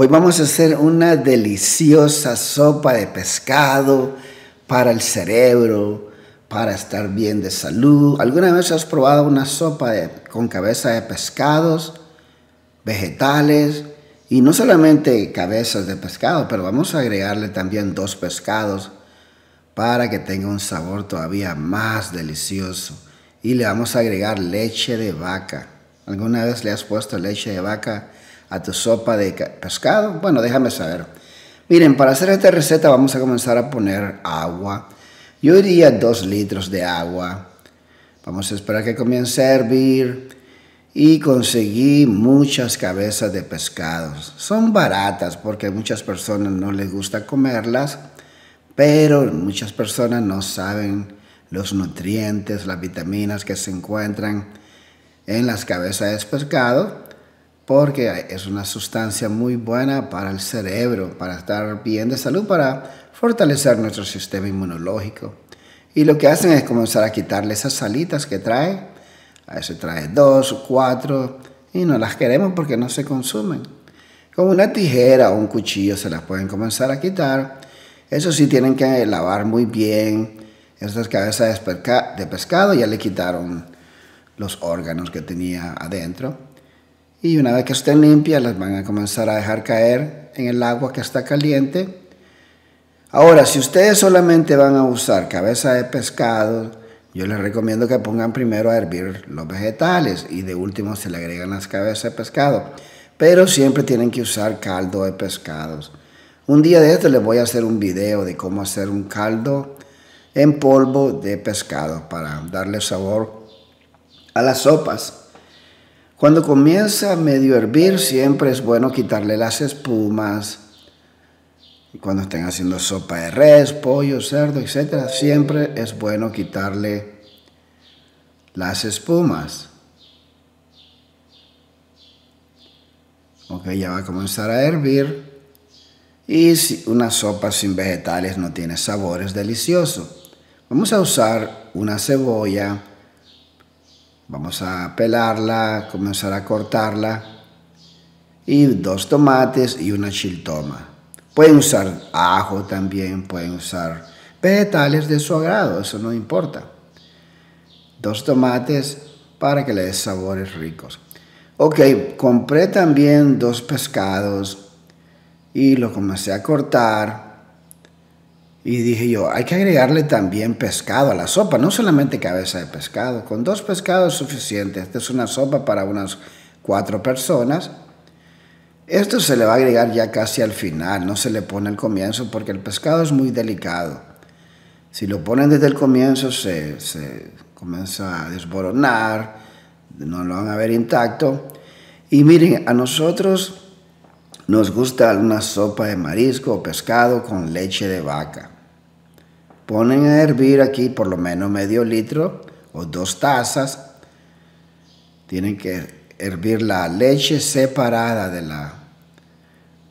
Hoy vamos a hacer una deliciosa sopa de pescado para el cerebro, para estar bien de salud. ¿Alguna vez has probado una sopa con cabeza de pescados, vegetales? Y no solamente cabezas de pescado, pero vamos a agregarle también dos pescados para que tenga un sabor todavía más delicioso. Y le vamos a agregar leche de vaca. ¿Alguna vez le has puesto leche de vaca? a tu sopa de pescado? Bueno, déjame saber. Miren, para hacer esta receta vamos a comenzar a poner agua. Yo diría 2 litros de agua. Vamos a esperar que comience a hervir. Y conseguí muchas cabezas de pescados. Son baratas porque muchas personas no les gusta comerlas, pero muchas personas no saben los nutrientes, las vitaminas que se encuentran en las cabezas de pescado porque es una sustancia muy buena para el cerebro, para estar bien de salud, para fortalecer nuestro sistema inmunológico. Y lo que hacen es comenzar a quitarle esas salitas que trae. A veces trae dos, cuatro, y no las queremos porque no se consumen. Con una tijera o un cuchillo se las pueden comenzar a quitar. Eso sí, tienen que lavar muy bien. esas cabezas de pescado ya le quitaron los órganos que tenía adentro y una vez que estén limpias las van a comenzar a dejar caer en el agua que está caliente. Ahora, si ustedes solamente van a usar cabeza de pescado, yo les recomiendo que pongan primero a hervir los vegetales y de último se le agregan las cabezas de pescado. Pero siempre tienen que usar caldo de pescado. Un día de esto les voy a hacer un video de cómo hacer un caldo en polvo de pescado para darle sabor a las sopas. Cuando comienza a medio hervir, siempre es bueno quitarle las espumas. Cuando estén haciendo sopa de res, pollo, cerdo, etc., siempre es bueno quitarle las espumas. Ok, ya va a comenzar a hervir. Y una sopa sin vegetales no tiene sabor, es delicioso. Vamos a usar una cebolla, Vamos a pelarla, comenzar a cortarla. Y dos tomates y una chiltoma. Pueden usar ajo también, pueden usar vegetales de su agrado, eso no importa. Dos tomates para que le des sabores ricos. Ok, compré también dos pescados y lo comencé a cortar y dije yo, hay que agregarle también pescado a la sopa, no solamente cabeza de pescado. Con dos pescados es suficiente. Esta es una sopa para unas cuatro personas. Esto se le va a agregar ya casi al final, no se le pone al comienzo porque el pescado es muy delicado. Si lo ponen desde el comienzo se, se comienza a desboronar, no lo van a ver intacto. Y miren, a nosotros nos gusta una sopa de marisco o pescado con leche de vaca ponen a hervir aquí por lo menos medio litro o dos tazas. Tienen que hervir la leche separada de la,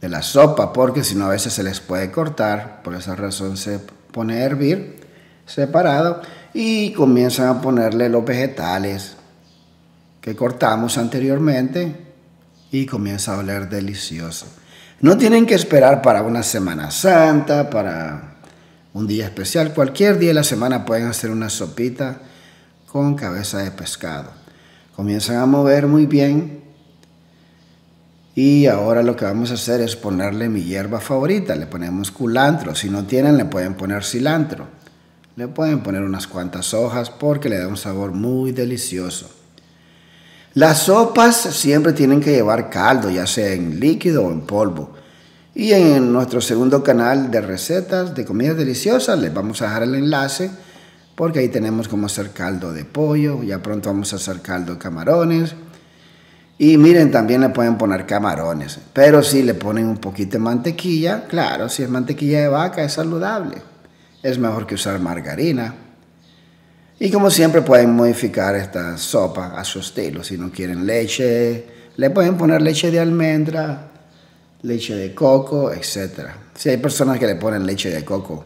de la sopa, porque si no a veces se les puede cortar, por esa razón se pone a hervir separado y comienzan a ponerle los vegetales que cortamos anteriormente y comienza a oler delicioso. No tienen que esperar para una Semana Santa, para un día especial. Cualquier día de la semana pueden hacer una sopita con cabeza de pescado. Comienzan a mover muy bien. Y ahora lo que vamos a hacer es ponerle mi hierba favorita. Le ponemos culantro. Si no tienen, le pueden poner cilantro. Le pueden poner unas cuantas hojas porque le da un sabor muy delicioso. Las sopas siempre tienen que llevar caldo, ya sea en líquido o en polvo. Y en nuestro segundo canal de recetas de comidas deliciosas les vamos a dejar el enlace porque ahí tenemos cómo hacer caldo de pollo, ya pronto vamos a hacer caldo de camarones. Y miren, también le pueden poner camarones, pero si le ponen un poquito de mantequilla, claro, si es mantequilla de vaca es saludable, es mejor que usar margarina. Y como siempre pueden modificar esta sopa a su estilo, si no quieren leche, le pueden poner leche de almendra, leche de coco, etc. Si hay personas que le ponen leche de coco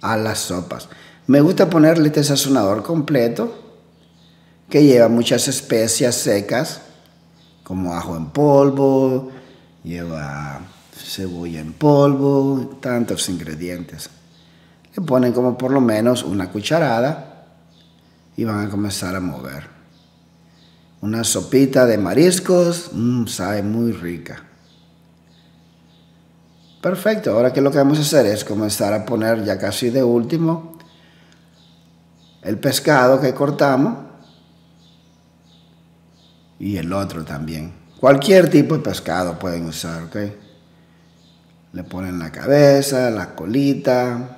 a las sopas. Me gusta ponerle este sazonador completo que lleva muchas especias secas como ajo en polvo, lleva cebolla en polvo, tantos ingredientes. Le ponen como por lo menos una cucharada y van a comenzar a mover. Una sopita de mariscos, mmm, sabe muy rica. Perfecto, ahora que lo que vamos a hacer es comenzar a poner ya casi de último el pescado que cortamos y el otro también. Cualquier tipo de pescado pueden usar, ¿ok? Le ponen la cabeza, la colita,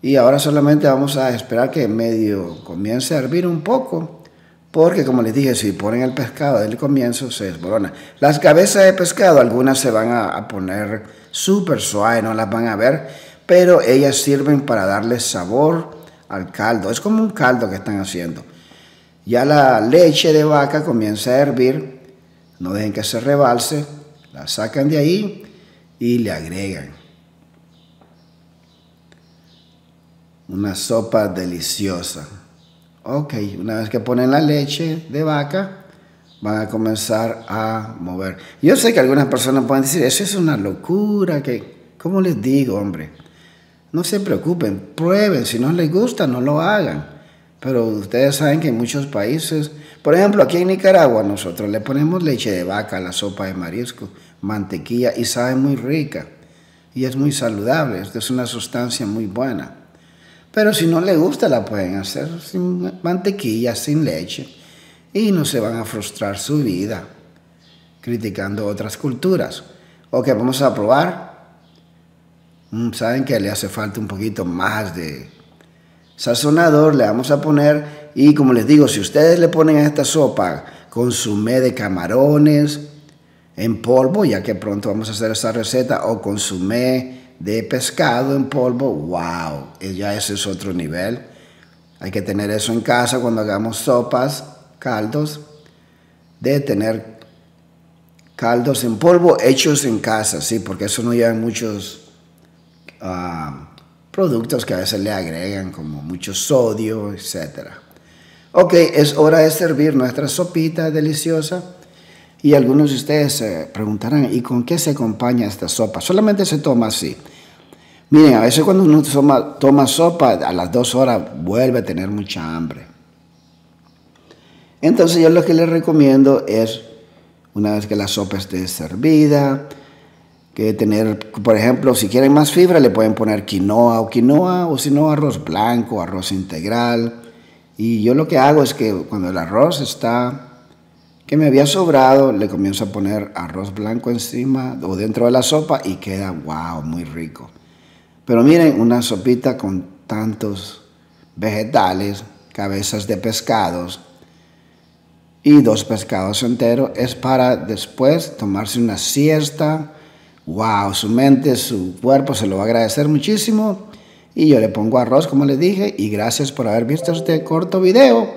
Y ahora solamente vamos a esperar que medio comience a hervir un poco porque como les dije, si ponen el pescado desde el comienzo, se desborona. Las cabezas de pescado, algunas se van a, a poner súper suaves, no las van a ver, pero ellas sirven para darle sabor al caldo. Es como un caldo que están haciendo. Ya la leche de vaca comienza a hervir, no dejen que se rebalse, la sacan de ahí y le agregan. Una sopa deliciosa. Ok, una vez que ponen la leche de vaca, van a comenzar a mover. Yo sé que algunas personas pueden decir, eso es una locura, que, ¿cómo les digo, hombre? No se preocupen, prueben, si no les gusta, no lo hagan. Pero ustedes saben que en muchos países, por ejemplo, aquí en Nicaragua nosotros le ponemos leche de vaca a la sopa de marisco, mantequilla y sabe muy rica y es muy saludable, es una sustancia muy buena. Pero si no le gusta, la pueden hacer sin mantequilla, sin leche. Y no se van a frustrar su vida criticando otras culturas. Ok, vamos a probar. Mm, Saben que le hace falta un poquito más de sazonador. Le vamos a poner, y como les digo, si ustedes le ponen a esta sopa consumé de camarones en polvo, ya que pronto vamos a hacer esa receta, o consumé de pescado en polvo, wow, eh, ya ese es otro nivel. Hay que tener eso en casa cuando hagamos sopas, caldos, de tener caldos en polvo hechos en casa, sí, porque eso no lleva muchos ah, productos que a veces le agregan, como mucho sodio, etc. Ok, es hora de servir nuestra sopita deliciosa. Y algunos de ustedes se preguntarán, ¿y con qué se acompaña esta sopa? Solamente se toma así. Miren, a veces cuando uno toma, sopa, a las dos horas vuelve a tener mucha hambre. Entonces yo lo que les recomiendo es, una vez que la sopa esté servida, que tener, por ejemplo, si quieren más fibra, le pueden poner quinoa o quinoa, o si no, arroz blanco, arroz integral. Y yo lo que hago es que cuando el arroz está, que me había sobrado, le comienzo a poner arroz blanco encima o dentro de la sopa y queda, wow, muy rico. Pero miren, una sopita con tantos vegetales, cabezas de pescados y dos pescados enteros es para después tomarse una siesta. ¡Wow! Su mente, su cuerpo se lo va a agradecer muchísimo. Y yo le pongo arroz, como les dije, y gracias por haber visto este corto video.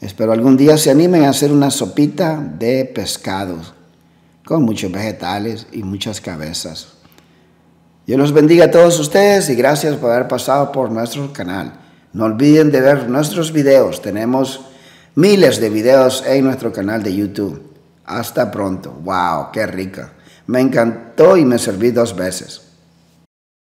Espero algún día se animen a hacer una sopita de pescados con muchos vegetales y muchas cabezas. Dios los bendiga a todos ustedes y gracias por haber pasado por nuestro canal. No olviden de ver nuestros videos. Tenemos miles de videos en nuestro canal de YouTube. Hasta pronto. ¡Wow! ¡Qué rica! Me encantó y me serví dos veces.